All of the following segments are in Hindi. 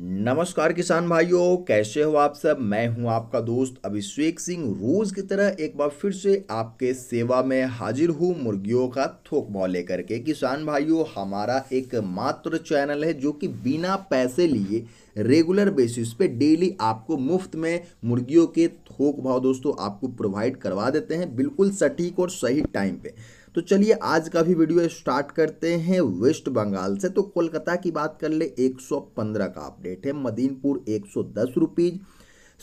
नमस्कार किसान भाइयों कैसे हो आप सब मैं हूं आपका दोस्त अभिषेक सिंह रोज की तरह एक बार फिर से आपके सेवा में हाजिर हूं मुर्गियों का थोक भाव लेकर के किसान भाइयों हमारा एक मात्र चैनल है जो कि बिना पैसे लिए रेगुलर बेसिस पे डेली आपको मुफ्त में मुर्गियों के थोक भाव दोस्तों आपको प्रोवाइड करवा देते हैं बिल्कुल सटीक और सही टाइम पर तो चलिए आज का भी वीडियो स्टार्ट करते हैं वेस्ट बंगाल से तो कोलकाता की बात कर ले 115 का अपडेट है मदीनपुर एक सौ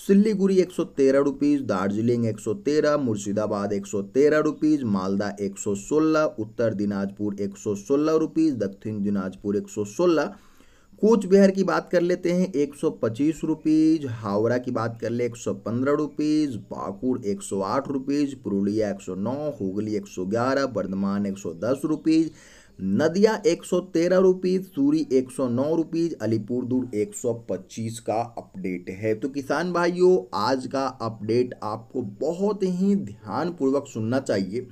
सिल्लीगुड़ी एक सौ तेरह रुपीज़ दार्जिलिंग एक सौ तेरह मुर्शिदाबाद एक सौ तेरह रुपीज़ मालदा एक सौ सोलह उत्तर दिनाजपुर एक सौ सोलह रुपीज़ दक्षिण दिनाजपुर एक सौ सोलह कोच बिहार की बात कर लेते हैं एक सौ पच्चीस रुपीज़ हावड़ा की बात कर ले एक सौ पंद्रह रुपीज़ बाकुड़ एक सौ आठ रुपीज़ पुरुलिया एक सौ नौ हुगली एक सौ ग्यारह बर्धमान एक सौ दस रुपीज़ नदिया एक सौ तेरह रुपीज़ सूरी एक सौ नौ रुपीज़ दूर एक सौ पच्चीस का अपडेट है तो किसान भाइयों आज का अपडेट आपको बहुत ही ध्यानपूर्वक सुनना चाहिए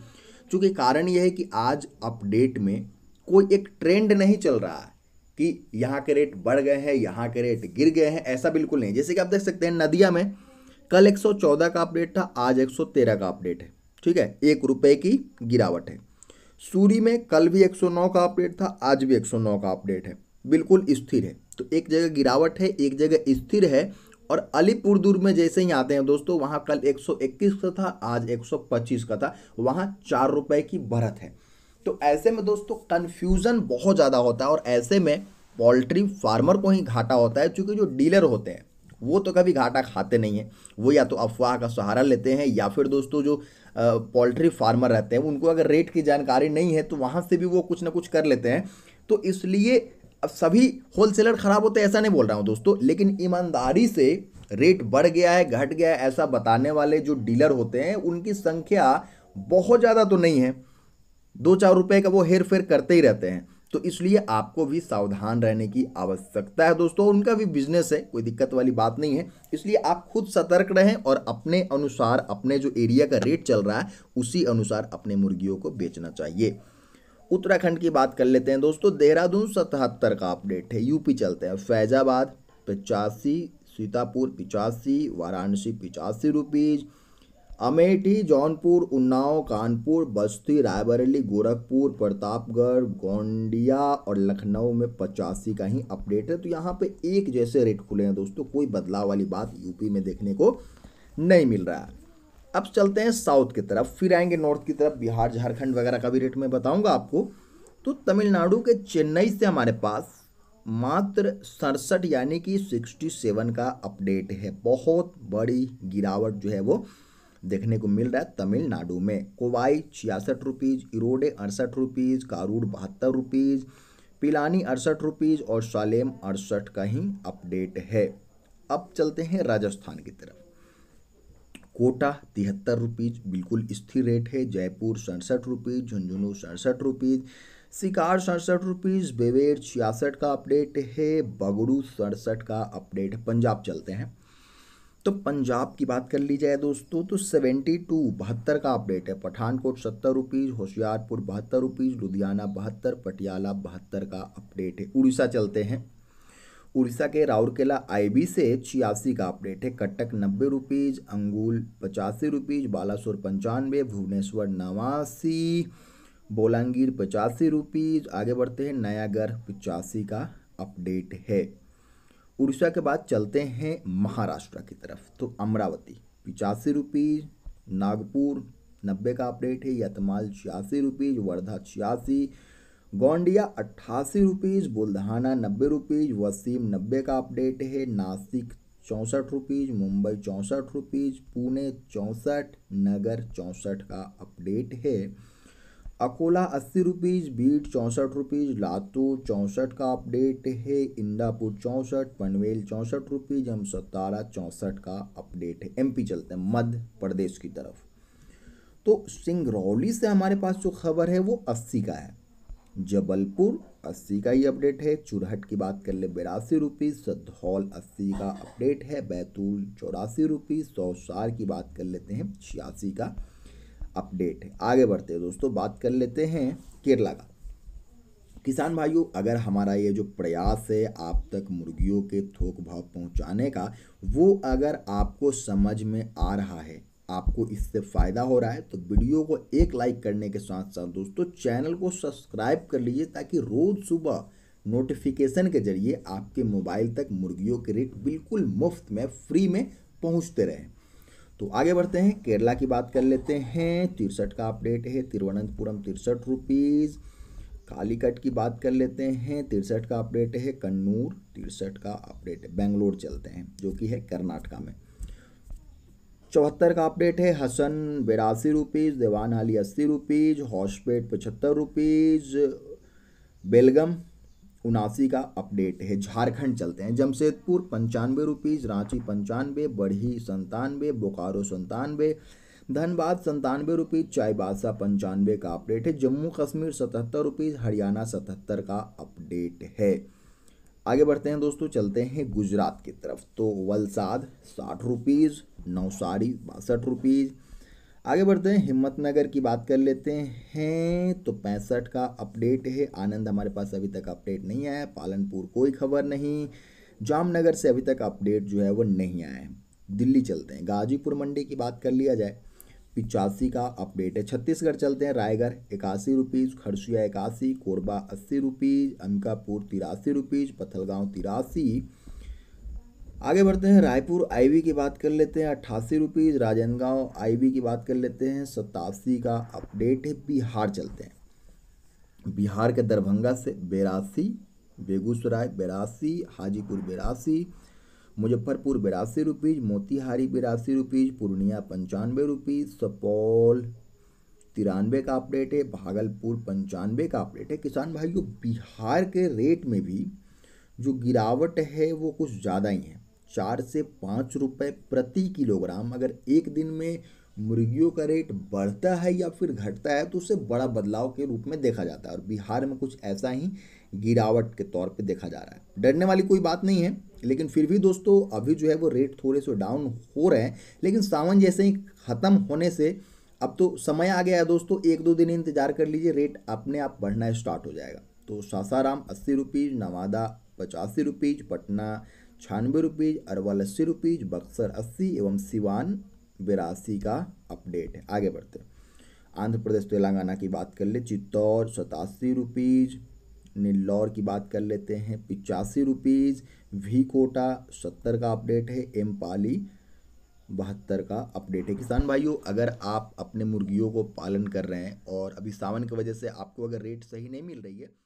क्योंकि कारण यह है कि आज अपडेट में कोई एक ट्रेंड नहीं चल रहा है कि यहाँ के रेट बढ़ गए हैं यहाँ के रेट गिर गए हैं ऐसा बिल्कुल नहीं जैसे कि आप देख सकते हैं नदिया में कल 114 का अपडेट था आज 113 का अपडेट है ठीक है एक रुपये की गिरावट है सूरी में कल भी 109 का अपडेट था आज भी 109 का अपडेट है बिल्कुल स्थिर है तो एक जगह गिरावट है एक जगह स्थिर है और अलीपुर दूर में जैसे ही आते हैं दोस्तों वहाँ कल 121 का था आज 125 का था वहाँ चार रुपये की बढ़त है तो ऐसे में दोस्तों कन्फ्यूज़न बहुत ज़्यादा होता है और ऐसे में पोल्ट्री फार्मर को ही घाटा होता है क्योंकि जो डीलर होते हैं वो तो कभी घाटा खाते नहीं हैं वो या तो अफवाह का सहारा लेते हैं या फिर दोस्तों जो पोल्ट्री फार्मर रहते हैं उनको अगर रेट की जानकारी नहीं है तो वहाँ से भी वो कुछ ना कुछ कर लेते हैं तो इसलिए अब सभी होलसेलर ख़राब होते हैं ऐसा नहीं बोल रहा हूँ दोस्तों लेकिन ईमानदारी से रेट बढ़ गया है घट गया है ऐसा बताने वाले जो डीलर होते हैं उनकी संख्या बहुत ज़्यादा तो नहीं है दो चार रुपए का वो हेर फेर करते ही रहते हैं तो इसलिए आपको भी सावधान रहने की आवश्यकता है दोस्तों उनका भी बिजनेस है कोई दिक्कत वाली बात नहीं है इसलिए आप खुद सतर्क रहें और अपने अनुसार अपने जो एरिया का रेट चल रहा है उसी अनुसार अपने मुर्गियों को बेचना चाहिए उत्तराखंड की बात कर लेते हैं दोस्तों देहरादून सतहत्तर का अपडेट है यूपी चलते हैं फैजाबाद पचासी सीतापुर पिचासी वाराणसी पिचासी रुपीज़ अमेठी जौनपुर उन्नाव कानपुर बस्ती रायबरेली गोरखपुर प्रतापगढ़ गोंडिया और लखनऊ में पचासी का ही अपडेट है तो यहाँ पे एक जैसे रेट खुले हैं दोस्तों कोई बदलाव वाली बात यूपी में देखने को नहीं मिल रहा है अब चलते हैं साउथ की तरफ फिर आएंगे नॉर्थ की तरफ बिहार झारखंड वगैरह का भी रेट मैं बताऊँगा आपको तो तमिलनाडु के चेन्नई से हमारे पास मात्र सड़सठ यानी कि सिक्सटी सेवन का अपडेट है बहुत बड़ी गिरावट जो है वो देखने को मिल रहा है तमिलनाडु में कोवाई छियासठ रुपीज़ इरोडे अड़सठ रुपीज़ कारूड बहत्तर रुपीज़ पिलानी अड़सठ रुपीज़ और सालेम अड़सठ का ही अपडेट है अब चलते हैं राजस्थान की तरफ कोटा तिहत्तर रुपीज़ बिल्कुल स्थिर रेट है जयपुर सड़सठ रुपीज़ झुंझुनू सड़सठ रुपीज़ शिकार सड़सठ रुपीज़ बेवेर छियासठ का अपडेट है बगड़ू सड़सठ का अपडेट पंजाब चलते हैं तो पंजाब की बात कर ली जाए दोस्तों तो सेवेंटी टू बहत्तर का अपडेट है पठानकोट सत्तर रुपीज़ होशियारपुर बहत्तर रुपीज़ लुधियाना बहत्तर पटियाला बहत्तर का अपडेट है उड़ीसा चलते हैं उड़ीसा के राउरकेला आईबी से छियासी का अपडेट है कटक नब्बे रुपीज़ अंगूल पचासी रुपीज़ बालासोर पंचानवे भुवनेश्वर नवासी बोलांगीर पचासी रुपीज़ आगे बढ़ते हैं नयागढ़ पचासी का अपडेट है उड़ीसा के बाद चलते हैं महाराष्ट्र की तरफ तो अमरावती पिचासी रुपीज़ नागपुर नब्बे का अपडेट है यतमाल छियासी रुपीज़ वर्धा छियासी गोंडिया अट्ठासी रुपीज़ बुल्धाना नब्बे रुपीज़ वसीम नब्बे का अपडेट है नासिक चौंसठ रुपीज़ मुंबई चौंसठ रुपीज़ पुणे चौंसठ नगर चौंसठ का अपडेट है अकोला अस्सी रुपीज़ बीट चौंसठ रुपीज़ लातूर चौंसठ का अपडेट है इंदापुर चौंसठ पनवेल चौंसठ रुपीज़ एवं सतारा चौंसठ का अपडेट है एमपी चलते हैं मध्य प्रदेश की तरफ तो सिंगरौली से हमारे पास जो खबर है वो अस्सी का है जबलपुर अस्सी का ही अपडेट है चुरहट की बात कर ले बिरासी रुपीज़ सदौल अस्सी का अपडेट है बैतूल चौरासी रुपीज़ सौसार की बात कर लेते हैं छियासी का अपडेट है आगे बढ़ते हैं दोस्तों बात कर लेते हैं केरला का किसान भाइयों अगर हमारा ये जो प्रयास है आप तक मुर्गियों के थोक भाव पहुंचाने का वो अगर आपको समझ में आ रहा है आपको इससे फ़ायदा हो रहा है तो वीडियो को एक लाइक करने के साथ साथ दोस्तों चैनल को सब्सक्राइब कर लीजिए ताकि रोज़ सुबह नोटिफिकेशन के जरिए आपके मोबाइल तक मुर्गियों के रेट बिल्कुल मुफ्त में फ्री में पहुँचते रहें तो आगे बढ़ते हैं केरला की बात कर लेते हैं तिरसठ का अपडेट है तिरुवनंतपुरम तिरसठ रुपीज़ कालीकट की बात कर लेते हैं तिरसठ का अपडेट है कन्नूर तिरसठ का अपडेट है बेंगलोर चलते हैं जो कि है कर्नाटका में चौहत्तर का अपडेट है हसन बिरासी रुपीज़ देवान अली अस्सी रुपीज़ हॉस्पेट पचहत्तर रुपीज़ बेलगम उनासी का अपडेट है झारखंड चलते हैं जमशेदपुर पंचानवे रुपीज़ रांची पंचानवे बढ़ी संतानवे बोकारो संतानवे धनबाद संतानवे रुपीज़ चाईबादशाह पंचानवे का अपडेट है जम्मू कश्मीर सतहत्तर रुपीज़ हरियाणा सतहत्तर का अपडेट है आगे बढ़ते हैं दोस्तों चलते हैं गुजरात की तरफ तो वलसाद साठ रुपीज़ नौसारी बासठ रुपीज़ आगे बढ़ते हैं हिम्मत नगर की बात कर लेते हैं तो पैंसठ का अपडेट है आनंद हमारे पास अभी तक अपडेट नहीं आया है पालनपुर कोई खबर नहीं जामनगर से अभी तक अपडेट जो है वो नहीं आया है दिल्ली चलते हैं गाजीपुर मंडी की बात कर लिया जाए पिचासी का अपडेट है छत्तीसगढ़ चलते हैं रायगढ़ इक्यासी रुपीज़ खरसुआ इक्यासी कोरबा अस्सी रुपीज़ अंकापुर तिरासी रुपीज़ पथलगांव तिरासी आगे बढ़ते हैं रायपुर आईवी की बात कर लेते हैं अट्ठासी रुपीज़ राजनांदगांव आईवी की बात कर लेते हैं सतासी का अपडेट है बिहार चलते हैं बिहार के दरभंगा से बेरासी बेगूसराय बेरासी हाजीपुर बेरासी मुजफ्फरपुर बिरासी रुपीज़ मोतिहारी बिरासी रुपीज़ पूर्णिया पंचानवे रुपीज़ सुपौल तिरानवे का अपडेट है भागलपुर पंचानवे का अपडेट है किसान भाइयों बिहार के रेट में भी जो गिरावट है वो कुछ ज़्यादा ही है चार से पाँच रुपये प्रति किलोग्राम अगर एक दिन में मुर्गियों का रेट बढ़ता है या फिर घटता है तो उसे बड़ा बदलाव के रूप में देखा जाता है और बिहार में कुछ ऐसा ही गिरावट के तौर पे देखा जा रहा है डरने वाली कोई बात नहीं है लेकिन फिर भी दोस्तों अभी जो है वो रेट थोड़े से डाउन हो रहे हैं लेकिन सावन जैसे ही ख़त्म होने से अब तो समय आ गया है दोस्तों एक दो दिन इंतजार कर लीजिए रेट अपने आप बढ़ना स्टार्ट हो जाएगा तो सासाराम अस्सी रुपीज़ नवादा पचासी रुपीज़ पटना छियानवे रुपीज़ अरवल अस्सी रुपीज़ बक्सर अस्सी एवं सिवान बिरासी का अपडेट है आगे बढ़ते आंध्र प्रदेश तेलंगाना की बात कर ले चित्तौर सतासी रुपीज़ निल्लौर की बात कर लेते हैं पिचासी रुपीज़ वी कोटा सत्तर का अपडेट है एम पाली बहत्तर का अपडेट है किसान भाइयों अगर आप अपने मुर्गियों को पालन कर रहे हैं और अभी सावन की वजह से आपको अगर रेट सही नहीं मिल रही है